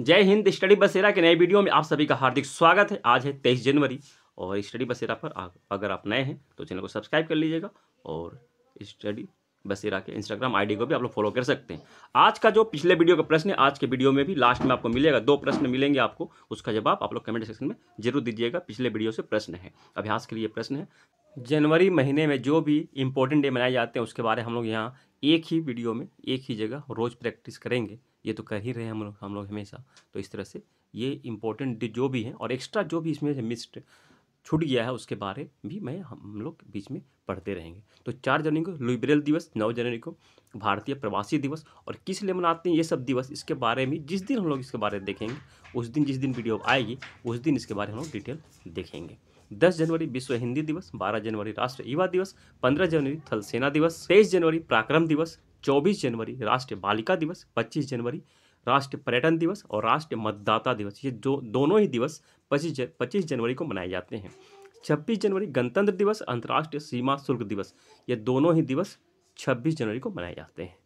जय हिंद स्टडी बसेरा के नए वीडियो में आप सभी का हार्दिक स्वागत है आज है तेईस जनवरी और स्टडी बसेरा पर अगर आप नए हैं तो चैनल को सब्सक्राइब कर लीजिएगा और स्टडी बसेरा के इंस्टाग्राम आईडी को भी आप लोग फॉलो कर सकते हैं आज का जो पिछले वीडियो का प्रश्न है आज के वीडियो में भी लास्ट में आपको मिलेगा दो प्रश्न मिलेंगे आपको उसका जवाब आप लोग कमेंट सेक्शन में जरूर दीजिएगा पिछले वीडियो से प्रश्न है अभ्यास के लिए प्रश्न है जनवरी महीने में जो भी इम्पोर्टेंट डे मनाए जाते हैं उसके बारे में हम लोग यहाँ एक ही वीडियो में एक ही जगह रोज़ प्रैक्टिस करेंगे ये तो कर ही रहे हैं हम लोग हम लोग हमेशा तो इस तरह से ये इम्पोर्टेंट जो भी हैं और एक्स्ट्रा जो भी इसमें मिस्ड छूट गया है उसके बारे भी मैं हम लोग बीच में पढ़ते रहेंगे तो चार जनवरी को लिबरल दिवस नौ जनवरी को भारतीय प्रवासी दिवस और किस लिए मनाते हैं ये सब दिवस इसके बारे में जिस दिन हम लोग इसके बारे में देखेंगे उस दिन जिस दिन वीडियो आएगी उस दिन इसके बारे में हम लोग डिटेल देखेंगे 10 जनवरी विश्व हिंदी दिवस 12 जनवरी राष्ट्रीय युवा दिवस 15 जनवरी थल सेना दिवस तेईस जनवरी पराक्रम दिवस 24 जनवरी राष्ट्रीय बालिका दिवस 25 जनवरी राष्ट्रीय पर्यटन दिवस और राष्ट्रीय मतदाता दिवस ये जो दोनों ही दिवस पच्चीस पच्चीस जनवरी को मनाए जाते हैं छब्बीस जनवरी गणतंत्र दिवस अंतर्राष्ट्रीय सीमा शुल्क दिवस ये दोनों ही दिवस छब्बीस जनवरी को मनाए जाते हैं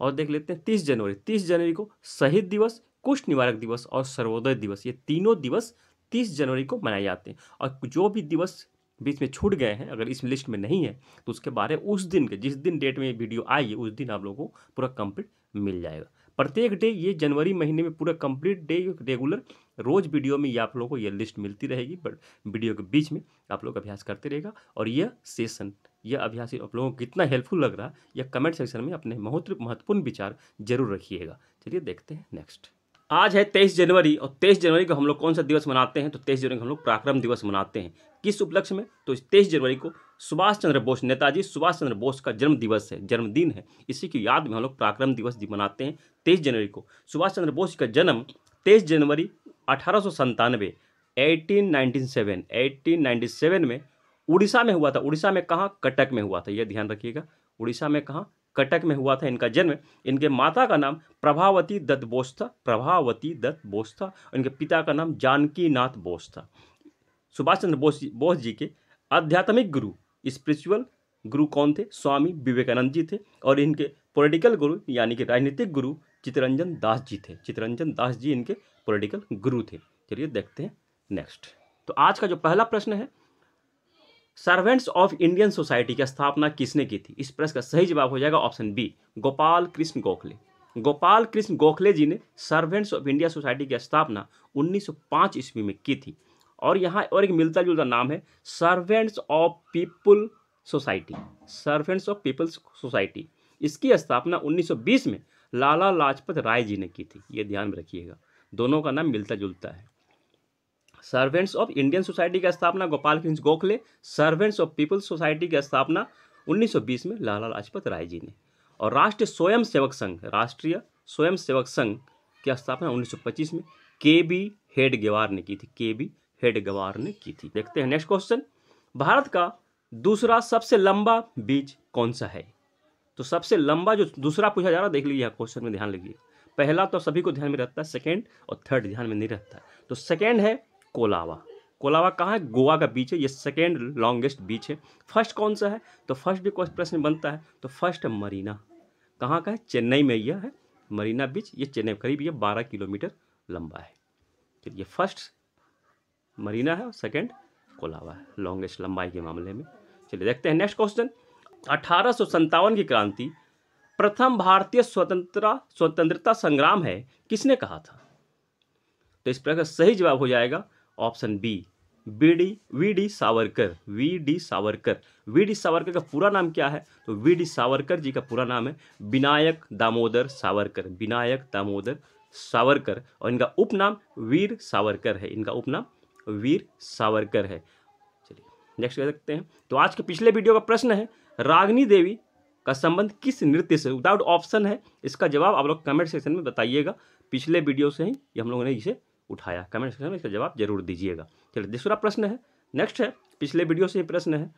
और देख लेते हैं तीस जनवरी तीस जनवरी को शहीद दिवस कुष्ठ निवारक दिवस और सर्वोदय दिवस ये तीनों दिवस तीस जनवरी को मनाए जाते हैं और जो भी दिवस बीच में छूट गए हैं अगर इस लिस्ट में नहीं है तो उसके बारे में उस दिन के जिस दिन डेट में ये वीडियो आई है उस दिन आप लोगों को पूरा कंप्लीट मिल जाएगा प्रत्येक डे ये जनवरी महीने में पूरा कंप्लीट डे रेगुलर रोज वीडियो में ये आप लोगों को ये लिस्ट मिलती रहेगी बट वीडियो के बीच में आप लोग अभ्यास करते रहेगा और यह सेशन यह अभ्यास आप लोगों को कितना हेल्पफुल लग रहा है यह कमेंट सेक्शन में अपने महत्व महत्वपूर्ण विचार जरूर रखिएगा चलिए देखते हैं नेक्स्ट आज है तेईस जनवरी और तेईस जनवरी को हम लोग कौन सा दिवस मनाते हैं तो तेईस जनवरी को हम लोग पराक्रम दिवस मनाते हैं किस उपलक्ष्य में तो तेईस जनवरी को सुभाष चंद्र बोस नेताजी सुभाष चंद्र बोस का जन्म दिवस है जन्मदिन है इसी की याद में हम लोग पराक्रम दिवस मनाते हैं तेईस जनवरी को सुभाष चंद्र बोस का जन्म तेईस जनवरी अठारह सौ संतानवे में उड़ीसा में हुआ था उड़ीसा में कहाँ कटक में हुआ था यह ध्यान रखिएगा उड़ीसा में कहाँ कटक में हुआ था इनका जन्म इनके माता का नाम प्रभावती दत्त बोस था प्रभावती दत्त बोस था इनके पिता का नाम जानकी नाथ बोस था सुभाष चंद्र बोस बोस जी के आध्यात्मिक गुरु स्पिरिचुअल गुरु कौन थे स्वामी विवेकानंद जी थे और इनके पॉलिटिकल गुरु यानी कि राजनीतिक गुरु चितरंजन दास जी थे चितरंजन दास जी इनके पॉलिटिकल गुरु थे चलिए देखते हैं नेक्स्ट तो आज का जो पहला प्रश्न है सर्वेंट्स ऑफ इंडियन सोसाइटी की स्थापना किसने की थी इस प्रश्न का सही जवाब हो जाएगा ऑप्शन बी गोपाल कृष्ण गोखले गोपाल कृष्ण गोखले जी ने सर्वेंट्स ऑफ इंडिया सोसाइटी की स्थापना 1905 ईस्वी में की थी और यहाँ और एक मिलता जुलता नाम है Servants of People Society Servants of People's Society इसकी स्थापना 1920 में लाला लाजपत राय जी ने की थी ये ध्यान में रखिएगा दोनों का नाम मिलता जुलता है सर्वेंट्स ऑफ इंडियन सोसाइटी की स्थापना Gopal Krishna Gokhale Servants of People's Society की स्थापना 1920 में लाला लाजपत राय जी ने और राष्ट्रीय स्वयं सेवक संघ राष्ट्रीय स्वयं सेवक संघ की स्थापना 1925 में के बी हेड गवार ने की थी के बी हेड गवार ने की थी देखते हैं नेक्स्ट क्वेश्चन भारत का दूसरा सबसे लंबा बीच कौन सा है तो सबसे लंबा जो दूसरा पूछा जा रहा देख लीजिए क्वेश्चन में ध्यान लगी पहला तो सभी को ध्यान में रहता है सेकेंड और थर्ड ध्यान में नहीं रहता तो सेकेंड है कोलावा कोलावा कहाँ है गोवा का बीच है ये सेकेंड लॉन्गेस्ट बीच है फर्स्ट कौन सा है तो फर्स्ट भी प्रश्न बनता है तो फर्स्ट मरीना कहाँ का है चेन्नई में यह है मरीना बीच ये चेन्नई करीब ये बारह किलोमीटर लंबा है चलिए ये फर्स्ट मरीना है और सेकेंड कोलावा है लॉन्गेस्ट लंबाई के मामले में चलिए देखते हैं नेक्स्ट क्वेश्चन अठारह की क्रांति प्रथम भारतीय स्वतंत्रता स्वतंत्रता संग्राम है किसने कहा था तो इस प्रकार सही जवाब हो जाएगा option B B D V D Savarkar V D Savarkar V D Savarkar का पूरा नाम क्या है तो वी डी सावरकर जी का पूरा नाम है विनायक दामोदर सावरकर विनायक दामोदर सावरकर और इनका उपनाम वीर सावरकर है इनका उपनाम वीर सावरकर है चलिए नेक्स्ट कह सकते हैं तो आज के पिछले वीडियो का प्रश्न है रागनी देवी का संबंध किस नृत्य से विदाउट ऑप्शन है इसका जवाब आप लोग कमेंट सेक्शन में बताइएगा पिछले वीडियो से ही हम लोगों ने इसे उठाया कमेंट सेक्शन में इसका जवाब जरूर दीजिएगा चलिए दूसरा प्रश्न है नेक्स्ट है पिछले वीडियो से ये प्रश्न है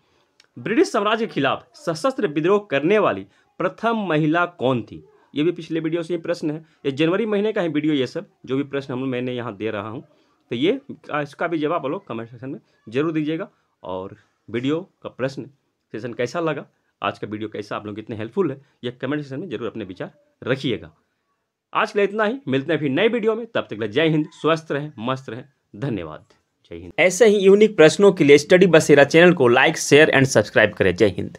ब्रिटिश साम्राज्य के खिलाफ सशस्त्र विद्रोह करने वाली प्रथम महिला कौन थी ये भी पिछले वीडियो से ये प्रश्न है ये जनवरी महीने का है वीडियो ये सब जो भी प्रश्न हम मैंने यहाँ दे रहा हूँ तो ये इसका भी जवाब आप लोग कमेंट सेक्शन में जरूर दीजिएगा और वीडियो का प्रश्न सेशन कैसा लगा आज का वीडियो कैसा आप लोग कितने हेल्पफुल है यह कमेंट सेक्शन में जरूर अपने विचार रखिएगा आज के लिए इतना ही मिलते हैं फिर नए वीडियो में तब तक ले जय हिंद स्वस्थ रहें मस्त रहें धन्यवाद जय हिंद ऐसे ही यूनिक प्रश्नों के लिए स्टडी बसेरा चैनल को लाइक शेयर एंड सब्सक्राइब करें जय हिंद